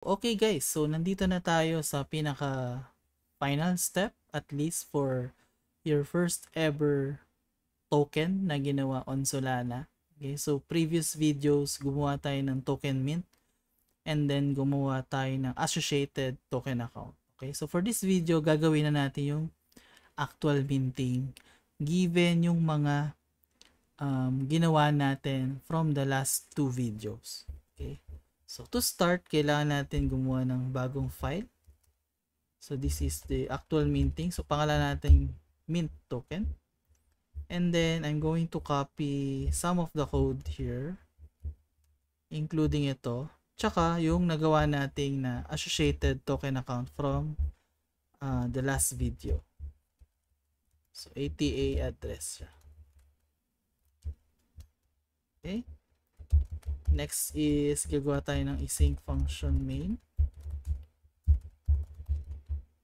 Okay guys, so nandito na tayo sa pinaka final step at least for your first ever token na ginawa on Solana. Okay, so previous videos gumawa tayo ng token mint and then gumawa tayo ng associated token account. Okay, so for this video gagawin na natin yung actual minting given yung mga um, ginawa natin from the last two videos. Okay. So, to start, kailangan natin gumawa ng bagong file. So, this is the actual minting. So, pangalan natin mint token. And then, I'm going to copy some of the code here. Including ito. Tsaka, yung nagawa nating na associated token account from uh, the last video. So, ATA address Okay. Next is gagawa tayo ng async function main.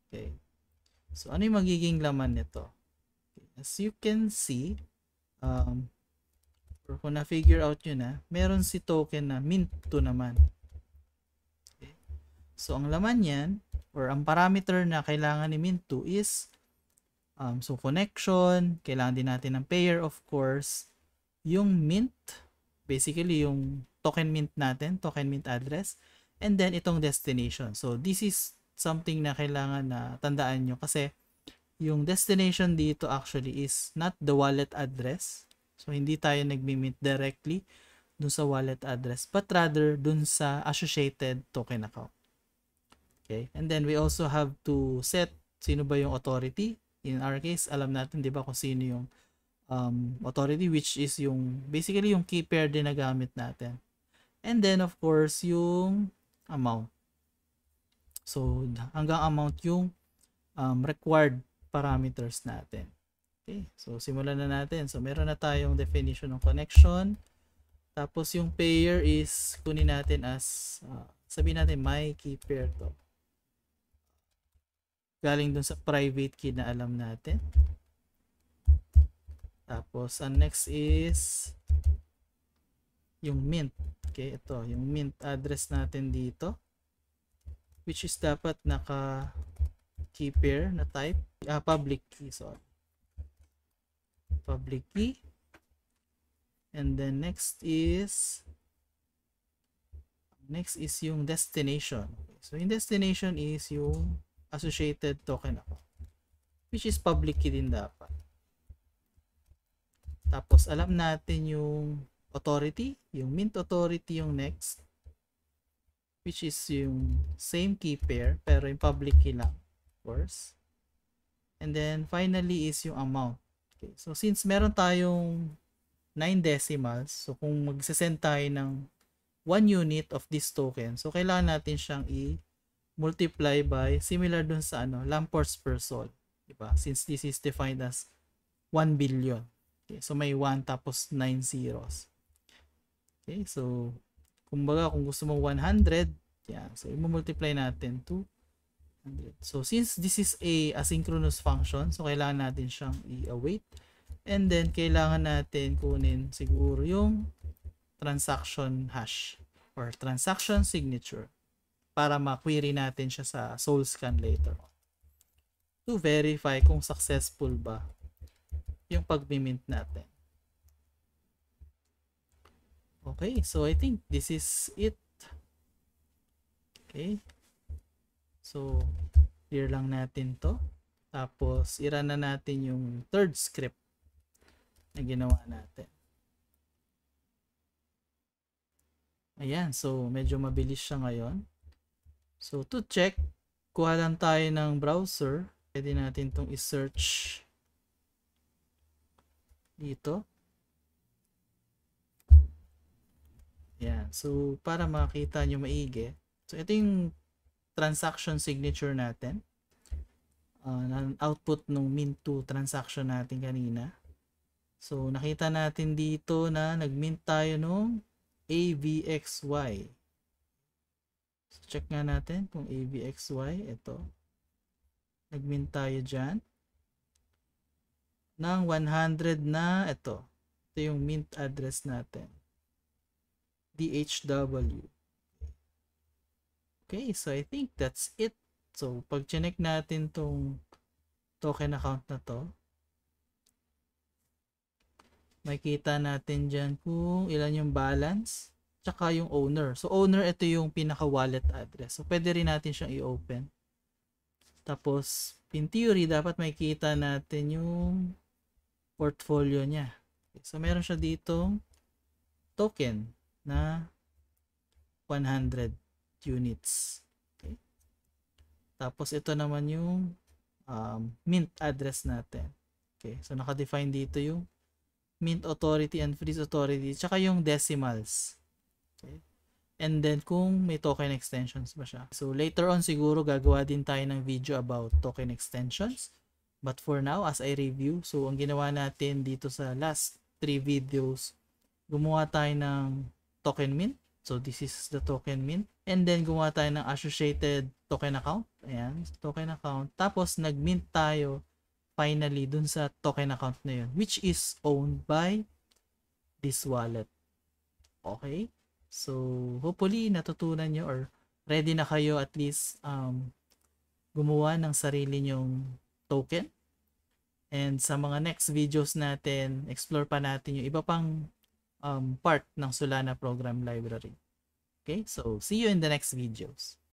Okay. So, ano yung magiging laman nito? Okay. As you can see, um, or kung na-figure out nyo na, meron si token na mint 2 naman. Okay. So, ang laman yan, or ang parameter na kailangan ni mint 2 is, um, so connection, kailangan din natin ng pair, of course, yung mint, basically yung token mint natin, token mint address, and then itong destination. So this is something na kailangan na tandaan nyo kasi yung destination dito actually is not the wallet address. So hindi tayo nagmi-mint directly dun sa wallet address but rather dun sa associated token account. Okay? And then we also have to set sino ba yung authority. In our case, alam natin 'di ba kung sino yung um, authority which is yung basically yung key pair din na gamit natin. And then, of course, yung amount. So, hanggang amount yung um, required parameters natin. Okay, so simulan na natin. So, meron na tayong definition ng connection. Tapos, yung pair is kunin natin as, uh, sabihin natin, my key pair to. Galing dun sa private key na alam natin. Tapos, ang next is yung mint. Okay, ito, yung mint address natin dito, which is dapat naka key pair na type, ah, public key, sorry. Public key. And then next is, next is yung destination. so, yung destination is yung associated token ako, which is public key din dapat. Tapos, alam natin yung authority, yung mint authority yung next which is yung same key pair pero yung public key lang of course and then finally is yung amount okay so since meron tayong 9 decimals so kung magsesend tayo ng 1 unit of this token so kailangan natin siyang i multiply by similar dun sa ano lamports per sol di ba since this is defined as 1 billion okay so may 1 tapos 9 zeros Okay, so, kumbaga kung gusto mong 100, yeah, so i-multiply natin to 100. So, since this is a asynchronous function, so kailangan natin siyang i-await. And then, kailangan natin kunin siguro yung transaction hash or transaction signature para ma-query natin siya sa SoulScan later to verify kung successful ba yung pag-mint natin. Okay, so I think this is it. Okay. So, clear lang natin to. Tapos, iran na natin yung third script na ginawa natin. Ayan, so medyo mabilis siya ngayon. So, to check, kuha lang tayo ng browser. Pwede natin itong isearch dito. Yan. So, para makita nyo maigi. So, ito yung transaction signature natin. Uh, output ng Mint2 transaction natin kanina. So, nakita natin dito na nag-mint tayo nung AVXY. So, check nga natin kung AVXY. Ito. Nag-mint tayo dyan. Ng 100 na ito. Ito yung mint address natin. DHW. Okay, so I think that's it. So, pag-check natin tong token account na to, makita natin dyan kung ilan yung balance, tsaka yung owner. So, owner, ito yung pinaka-wallet address. So, pwede rin natin siyang i-open. Tapos, in theory, dapat makita natin yung portfolio niya. So, meron siya dito token na 100 units. Okay? Tapos ito naman yung um, mint address natin. Okay, so naka-define dito yung mint authority and freeze authority tsaka yung decimals. Okay? And then kung may token extensions ba siya. So later on siguro gagawa din tayo ng video about token extensions. But for now, as I review, so ang ginawa natin dito sa last 3 videos, gumawa tayo ng token mint. So this is the token mint. And then gumawa tayo ng associated token account. Ayan, token account. Tapos nag-mint tayo finally dun sa token account na yun which is owned by this wallet. Okay? So hopefully natutunan nyo or ready na kayo at least um, gumawa ng sarili nyong token. And sa mga next videos natin, explore pa natin yung iba pang um, part ng Solana Program Library. Okay, so see you in the next videos.